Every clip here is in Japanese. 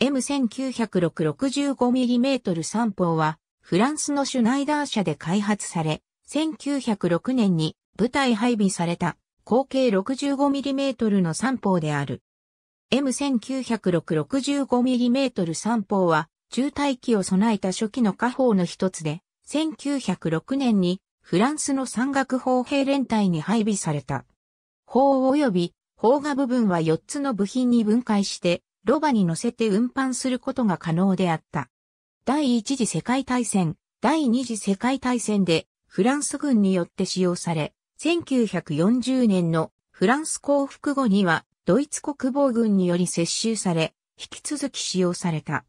M1906-65mm 三砲は、フランスのシュナイダー社で開発され、1906年に部隊配備された口径 65mm の三砲である。M1906-65mm 三砲は、中大機を備えた初期の火砲の一つで、1906年にフランスの山岳砲兵連隊に配備された。砲及び砲画部分は4つの部品に分解してロバに乗せて運搬することが可能であった。第一次世界大戦、第二次世界大戦でフランス軍によって使用され、1940年のフランス降伏後にはドイツ国防軍により接収され、引き続き使用された。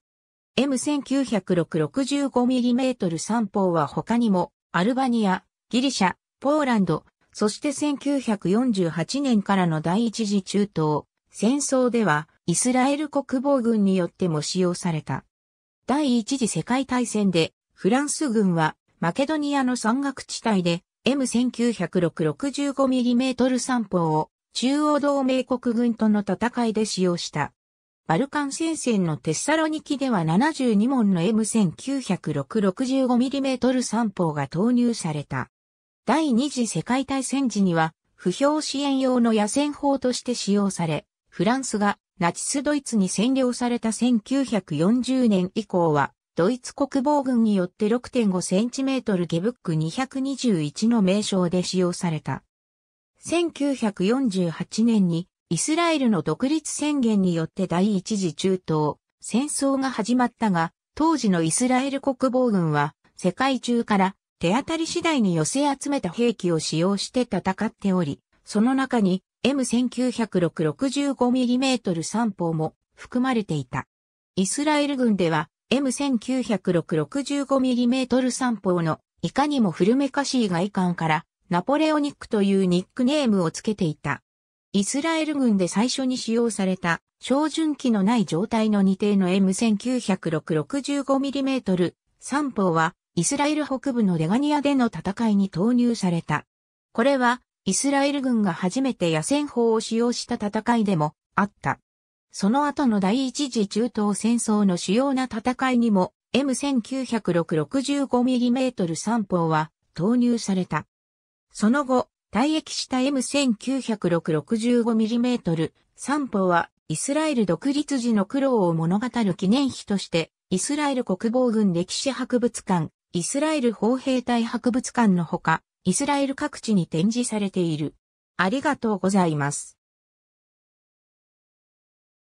M1965mm3 砲は他にも、アルバニア、ギリシャ、ポーランド、そして1948年からの第一次中東、戦争では、イスラエル国防軍によっても使用された。第一次世界大戦で、フランス軍は、マケドニアの山岳地帯で、M1965mm 散歩を、中央同盟国軍との戦いで使用した。バルカン戦線のテッサロニキでは72門の M1965mm 散歩が投入された。第二次世界大戦時には、不評支援用の野戦砲として使用され、フランスがナチスドイツに占領された1940年以降は、ドイツ国防軍によって6.5センチメートルゲブック221の名称で使用された。1948年にイスラエルの独立宣言によって第一次中東戦争が始まったが、当時のイスラエル国防軍は世界中から手当たり次第に寄せ集めた兵器を使用して戦っており、その中に m 1 9 6 6 5 m m 三砲も含まれていた。イスラエル軍では m 1 9 6 6 5 m m 三砲のいかにも古めかしい外観からナポレオニックというニックネームをつけていた。イスラエル軍で最初に使用された照準器のない状態の2艇の m 1 9 6 6 5 m m 三砲はイスラエル北部のレガニアでの戦いに投入された。これはイスラエル軍が初めて野戦砲を使用した戦いでもあった。その後の第一次中東戦争の主要な戦いにも M1965mm3 砲は投入された。その後、退役した M1965mm3 砲はイスラエル独立時の苦労を物語る記念碑として、イスラエル国防軍歴史博物館、イスラエル砲兵隊博物館のほか、イスラエル各地に展示されている。ありがとうございます。